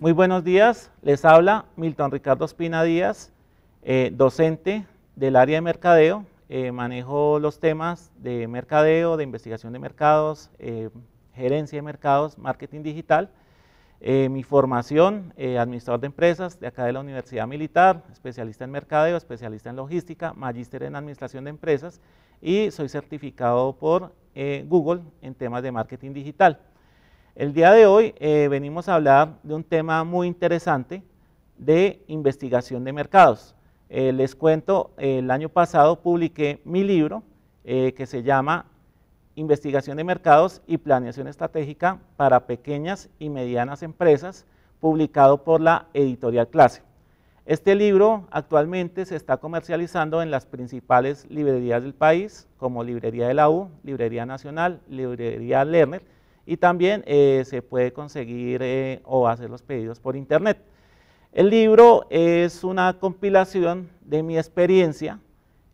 Muy buenos días, les habla Milton Ricardo Espina Díaz, eh, docente del área de mercadeo. Eh, manejo los temas de mercadeo, de investigación de mercados, eh, gerencia de mercados, marketing digital. mi formación, administrador de empresas de acá de la Universidad Militar, especialista en mercadeo, especialista en logística, magíster en administración de empresas y soy certificado por Google en temas de marketing digital. El día de hoy eh, venimos a hablar de un tema muy interesante de investigación de mercados. Eh, les cuento, el año pasado publiqué mi libro eh, que se llama Investigación de Mercados y Planeación Estratégica para Pequeñas y Medianas Empresas, publicado por la editorial Clase. Este libro actualmente se está comercializando en las principales librerías del país, como Librería de la U, Librería Nacional, Librería Lerner, y también eh, se puede conseguir eh, o hacer los pedidos por internet. El libro es una compilación de mi experiencia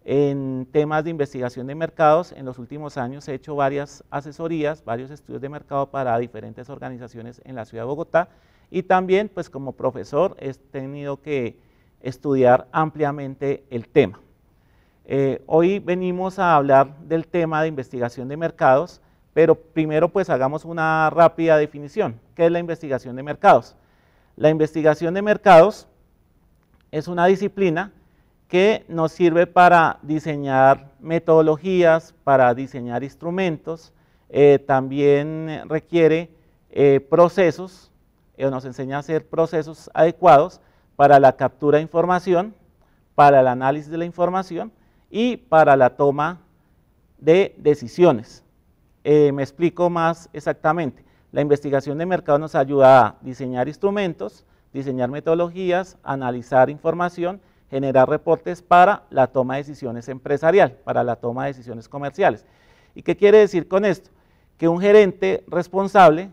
en temas de investigación de mercados. En los últimos años he hecho varias asesorías, varios estudios de mercado para diferentes organizaciones en la ciudad de Bogotá y también pues como profesor he tenido que estudiar ampliamente el tema. Eh, hoy venimos a hablar del tema de investigación de mercados pero primero pues hagamos una rápida definición. ¿Qué es la investigación de mercados? La investigación de mercados es una disciplina que nos sirve para diseñar metodologías, para diseñar instrumentos, eh, también requiere eh, procesos, eh, nos enseña a hacer procesos adecuados para la captura de información, para el análisis de la información y para la toma de decisiones. Eh, me explico más exactamente. La investigación de mercado nos ayuda a diseñar instrumentos, diseñar metodologías, analizar información, generar reportes para la toma de decisiones empresarial, para la toma de decisiones comerciales. ¿Y qué quiere decir con esto? Que un gerente responsable,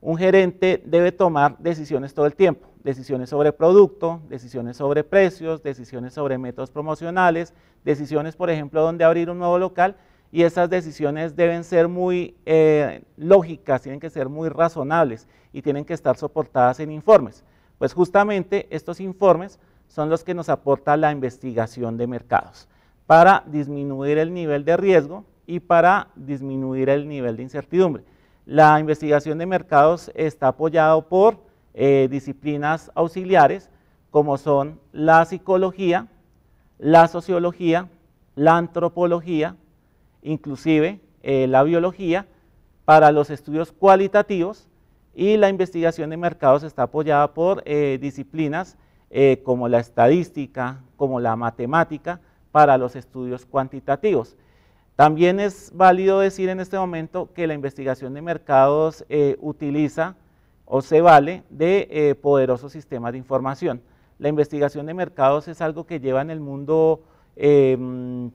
un gerente debe tomar decisiones todo el tiempo, decisiones sobre producto, decisiones sobre precios, decisiones sobre métodos promocionales, decisiones, por ejemplo, dónde abrir un nuevo local, y esas decisiones deben ser muy eh, lógicas, tienen que ser muy razonables y tienen que estar soportadas en informes. Pues justamente estos informes son los que nos aporta la investigación de mercados para disminuir el nivel de riesgo y para disminuir el nivel de incertidumbre. La investigación de mercados está apoyado por eh, disciplinas auxiliares como son la psicología, la sociología, la antropología, inclusive eh, la biología, para los estudios cualitativos y la investigación de mercados está apoyada por eh, disciplinas eh, como la estadística, como la matemática, para los estudios cuantitativos. También es válido decir en este momento que la investigación de mercados utiliza o se vale de poderosos sistemas de información. La investigación de mercados es algo que lleva en el mundo em,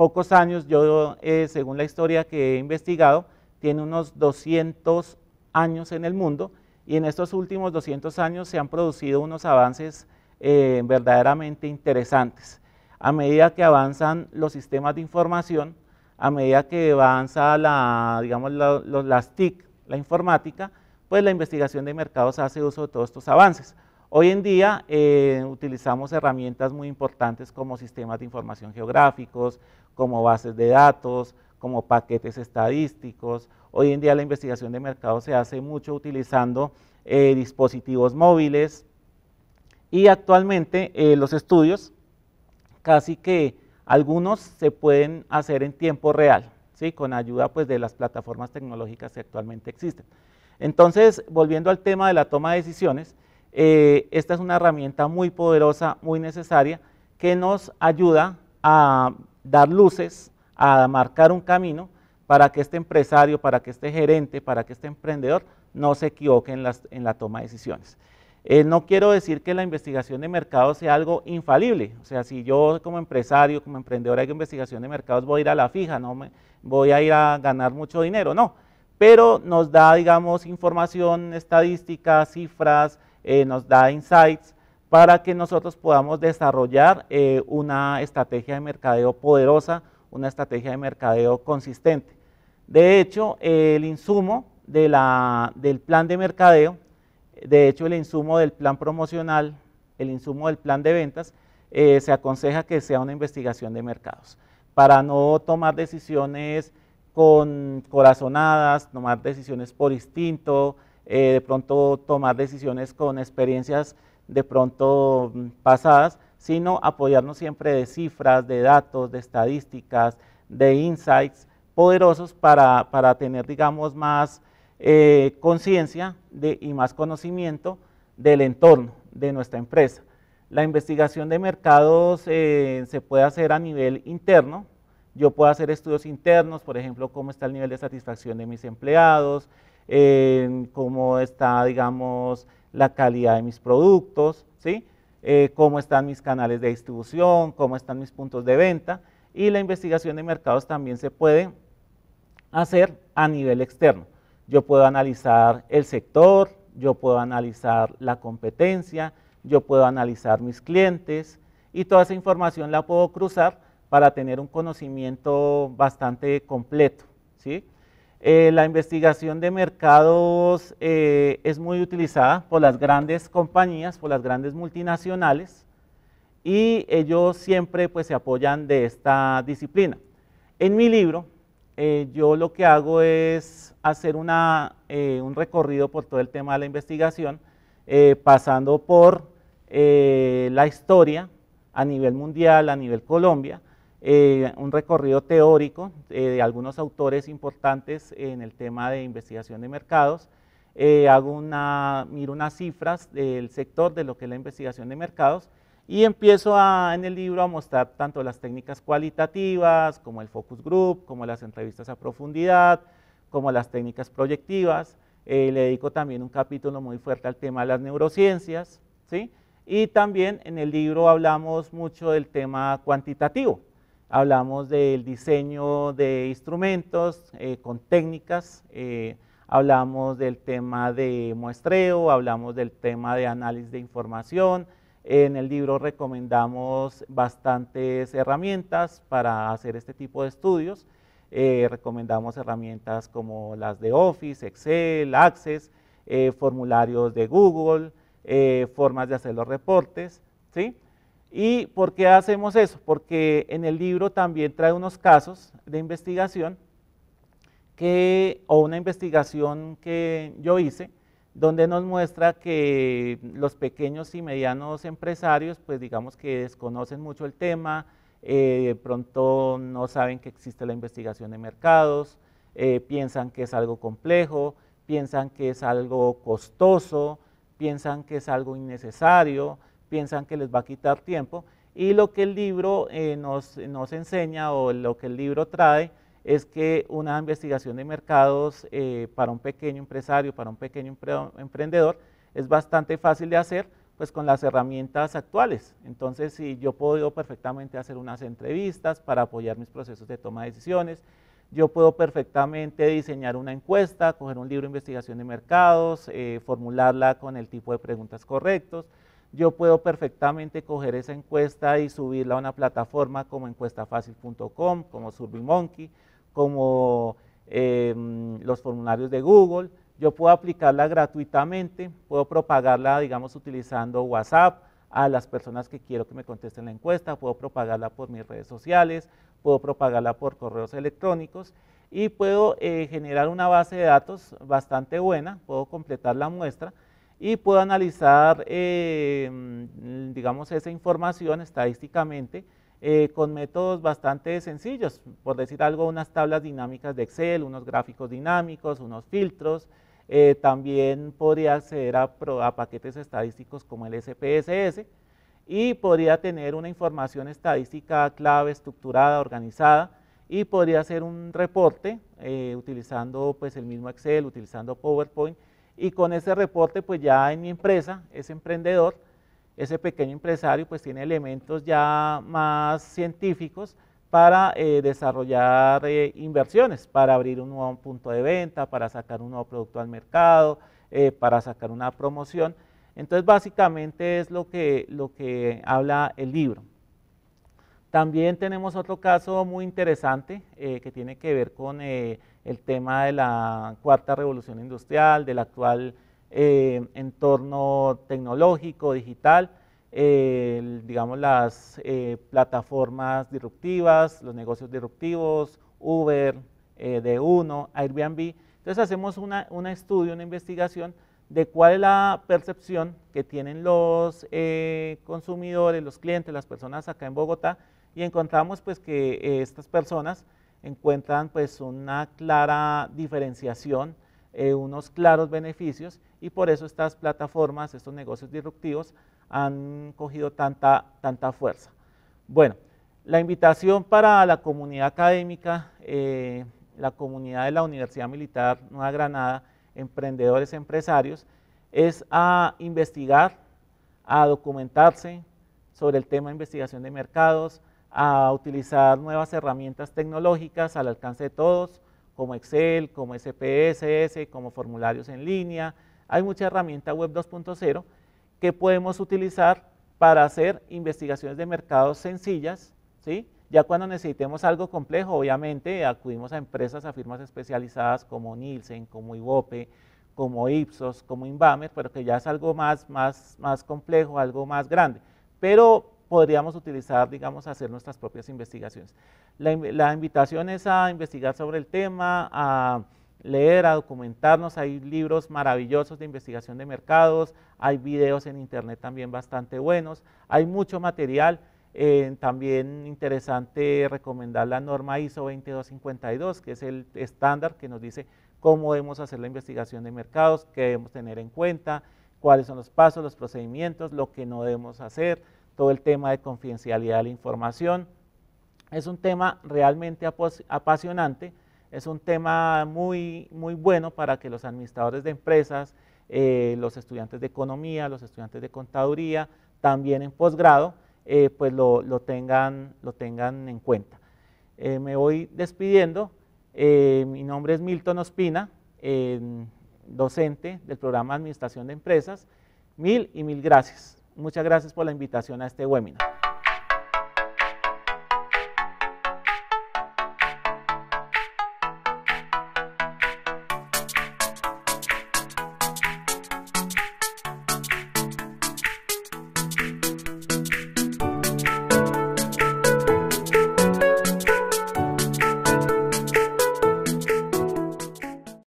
pocos años, yo eh, según la historia que he investigado, tiene unos 200 años en el mundo y en estos últimos 200 años se han producido unos avances eh, verdaderamente interesantes. A medida que avanzan los sistemas de información, a medida que avanza la, digamos, las TIC, la informática, pues la investigación de mercados hace uso de todos estos avances. Hoy en día eh, utilizamos herramientas muy importantes como sistemas de información geográficos, como bases de datos, como paquetes estadísticos. Hoy en día la investigación de mercado se hace mucho utilizando eh, dispositivos móviles y actualmente eh, los estudios casi que algunos se pueden hacer en tiempo real, con ayuda pues, de las plataformas tecnológicas que actualmente existen. Entonces, volviendo al tema de la toma de decisiones, eh, esta es una herramienta muy poderosa, muy necesaria, que nos ayuda a dar luces, a marcar un camino para que este empresario, para que este gerente, para que este emprendedor no se equivoque en, la toma de decisiones. Eh, no quiero decir que la investigación de mercado sea algo infalible, o sea, si yo como empresario, como emprendedor hago investigación de mercados, voy a ir a la fija, no me, voy a ir a ganar mucho dinero, no, pero nos da, digamos, información estadística, cifras, eh, nos da insights para que nosotros podamos desarrollar eh, una estrategia de mercadeo poderosa, una estrategia de mercadeo consistente. De hecho, el insumo del plan de mercadeo, de hecho el insumo del plan promocional, el insumo del plan de ventas, eh, se aconseja que sea una investigación de mercados, para no tomar decisiones con corazonadas, tomar decisiones por instinto, eh, de pronto tomar decisiones con experiencias de pronto mm, pasadas, sino apoyarnos siempre de cifras, de datos, de estadísticas, de insights poderosos para, para tener, digamos, más eh, conciencia y más conocimiento del entorno de nuestra empresa. La investigación de mercados eh, se puede hacer a nivel interno. Yo puedo hacer estudios internos, por ejemplo, cómo está el nivel de satisfacción de mis empleados, en cómo está, digamos, la calidad de mis productos, ¿sí? Eh, cómo están mis canales de distribución, cómo están mis puntos de venta. Y la investigación de mercados también se puede hacer a nivel externo. Yo puedo analizar el sector, yo puedo analizar la competencia, yo puedo analizar mis clientes y toda esa información la puedo cruzar para tener un conocimiento bastante completo, ¿sí? Eh, la investigación de mercados eh, es muy utilizada por las grandes compañías, por las grandes multinacionales, y ellos siempre pues, se apoyan de esta disciplina. En mi libro, eh, yo lo que hago es hacer un recorrido por todo el tema de la investigación, pasando por la historia a nivel mundial, a nivel Colombia, eh, un recorrido teórico eh, de algunos autores importantes en el tema de investigación de mercados. Eh, hago una, miro unas cifras del sector de lo que es la investigación de mercados y empiezo en el libro a mostrar tanto las técnicas cualitativas como el focus group, como las entrevistas a profundidad, como las técnicas proyectivas. le dedico también un capítulo muy fuerte al tema de las neurociencias. ¿sí? Y también en el libro hablamos mucho del tema cuantitativo, hablamos del diseño de instrumentos eh, con técnicas, eh, hablamos del tema de muestreo, hablamos del tema de análisis de información. En el libro recomendamos bastantes herramientas para hacer este tipo de estudios. Eh, recomendamos herramientas como las de Office, Excel, Access, formularios de Google, formas de hacer los reportes, ¿sí? ¿Y por qué hacemos eso? Porque en el libro también trae unos casos de investigación que, o una investigación que yo hice, donde nos muestra que los pequeños y medianos empresarios, pues digamos que desconocen mucho el tema, eh, de pronto no saben que existe la investigación de mercados, eh, piensan que es algo complejo, piensan que es algo costoso, piensan que es algo innecesario, piensan que les va a quitar tiempo. Y lo que el libro eh, nos, enseña o lo que el libro trae es que una investigación de mercados eh, para un pequeño empresario, para un pequeño emprendedor, es bastante fácil de hacer pues con las herramientas actuales. Entonces, si yo puedo perfectamente hacer unas entrevistas para apoyar mis procesos de toma de decisiones, yo puedo perfectamente diseñar una encuesta, coger un libro de investigación de mercados, eh, formularla con el tipo de preguntas correctos, yo puedo perfectamente coger esa encuesta y subirla a una plataforma como encuestafacil.com, como SurveyMonkey, como em, los formularios de Google. Yo puedo aplicarla gratuitamente, puedo propagarla, digamos, utilizando WhatsApp a las personas que quiero que me contesten la encuesta, puedo propagarla por mis redes sociales, puedo propagarla por correos electrónicos y puedo eh, generar una base de datos bastante buena, puedo completar la muestra, y puedo analizar, eh, mm, digamos, esa información estadísticamente eh, con métodos bastante sencillos, por decir algo, unas tablas dinámicas de Excel, unos gráficos dinámicos, unos filtros. Eh, también podría acceder a, paquetes estadísticos como el SPSS y podría tener una información estadística clave, estructurada, organizada y podría hacer un reporte utilizando pues, el mismo Excel, utilizando PowerPoint y con ese reporte pues ya en mi empresa, ese emprendedor, ese pequeño empresario pues tiene elementos ya más científicos para eh, desarrollar eh, inversiones, para abrir un nuevo punto de venta, para sacar un nuevo producto al mercado, eh, para sacar una promoción. Entonces básicamente es lo que, lo que habla el libro. También tenemos otro caso muy interesante eh, que tiene que ver con eh, el tema de la cuarta revolución industrial, del actual eh, entorno tecnológico, digital, digamos las plataformas disruptivas, los negocios disruptivos, Uber, D1, Airbnb. Entonces hacemos un estudio, una investigación de cuál es la percepción que tienen los consumidores, los clientes, las personas acá en Bogotá y encontramos pues que eh, estas personas encuentran pues una clara diferenciación, eh, unos claros beneficios y por eso estas plataformas, estos negocios disruptivos han cogido tanta, tanta fuerza. Bueno, la invitación para la comunidad académica, eh, la comunidad de la Universidad Militar Nueva Granada, emprendedores, empresarios, es a investigar, a documentarse sobre el tema de investigación de mercados, a utilizar nuevas herramientas tecnológicas al alcance de todos, como Excel, como SPSS, como formularios en línea. Hay mucha herramienta web 2.0 que podemos utilizar para hacer investigaciones de mercados sencillas, ¿sí? Ya cuando necesitemos algo complejo, obviamente acudimos a empresas, a firmas especializadas como Nielsen, como Ibope, como Ipsos, como Inbamer, pero que ya es algo más, más, más complejo, algo más grande. Pero podríamos utilizar, digamos, hacer nuestras propias investigaciones. La, invitación es a investigar sobre el tema, a leer, a documentarnos. Hay libros maravillosos de investigación de mercados, hay videos en internet también bastante buenos, hay mucho material. Eh, también interesante recomendar la norma ISO 2252, que es el estándar que nos dice cómo debemos hacer la investigación de mercados, qué debemos tener en cuenta, cuáles son los pasos, los procedimientos, lo que no debemos hacer todo el tema de confidencialidad de la información. Es un tema realmente apasionante, es un tema muy, muy bueno para que los administradores de empresas, eh, los estudiantes de economía, los estudiantes de contaduría, también en posgrado, eh, pues lo, tengan, lo tengan en cuenta. Eh, me voy despidiendo. mi nombre es Milton Ospina, docente del programa Administración de Empresas. Mil y mil gracias. Muchas gracias por la invitación a este webinar.